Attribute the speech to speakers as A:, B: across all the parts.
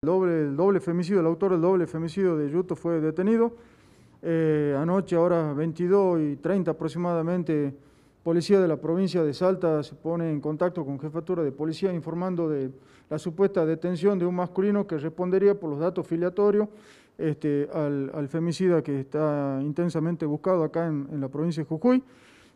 A: El doble, el doble, femicidio, el autor del doble femicidio de Yuto fue detenido. Eh, anoche, a horas 22 y 30 aproximadamente, policía de la provincia de Salta se pone en contacto con jefatura de policía informando de la supuesta detención de un masculino que respondería por los datos filiatorios este, al, femicida que está intensamente buscado acá en, en la provincia de Jujuy.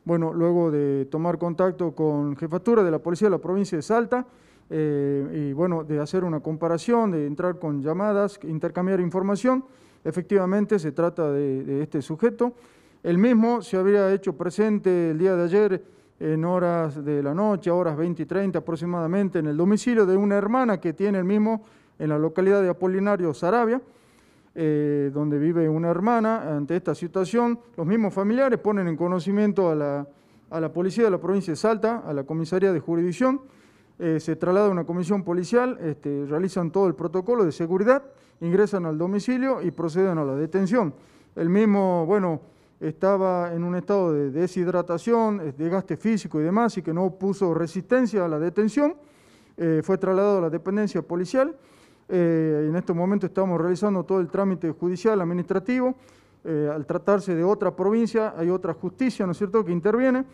A: Bueno, luego de tomar contacto con jefatura de la policía de la provincia de Salta, eh, y bueno, de hacer una comparación, de entrar con llamadas, intercambiar información. Efectivamente, se trata de, este sujeto. El mismo se habría hecho presente el día de ayer en horas de la noche, horas 20 y 30 aproximadamente, en el domicilio de una hermana que tiene el mismo en la localidad de Apolinario, Sarabia, eh, donde vive una hermana. Ante esta situación, los mismos familiares ponen en conocimiento a la, a la policía de la provincia de Salta, a la comisaría de jurisdicción, eh, se traslada a una comisión policial, este, realizan todo el protocolo de seguridad, ingresan al domicilio y proceden a la detención. El mismo, bueno, estaba en un estado de deshidratación, de desgaste físico y demás, y que no puso resistencia a la detención. Eh, fue trasladado a la dependencia policial. Eh, en este momento estamos realizando todo el trámite judicial, administrativo. al tratarse de otra provincia, hay otra justicia, ¿no es cierto?, que interviene.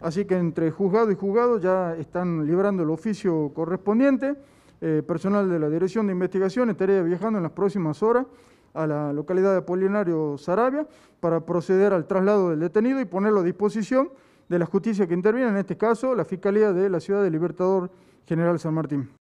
A: Así que entre juzgado y juzgado ya están librando el oficio correspondiente. Eh, personal de la Dirección de Investigación estaría viajando en las próximas horas a la localidad de Apolinario Sarabia para proceder al traslado del detenido y ponerlo a disposición de la justicia que interviene, en este caso la Fiscalía de la Ciudad de Libertador General San Martín.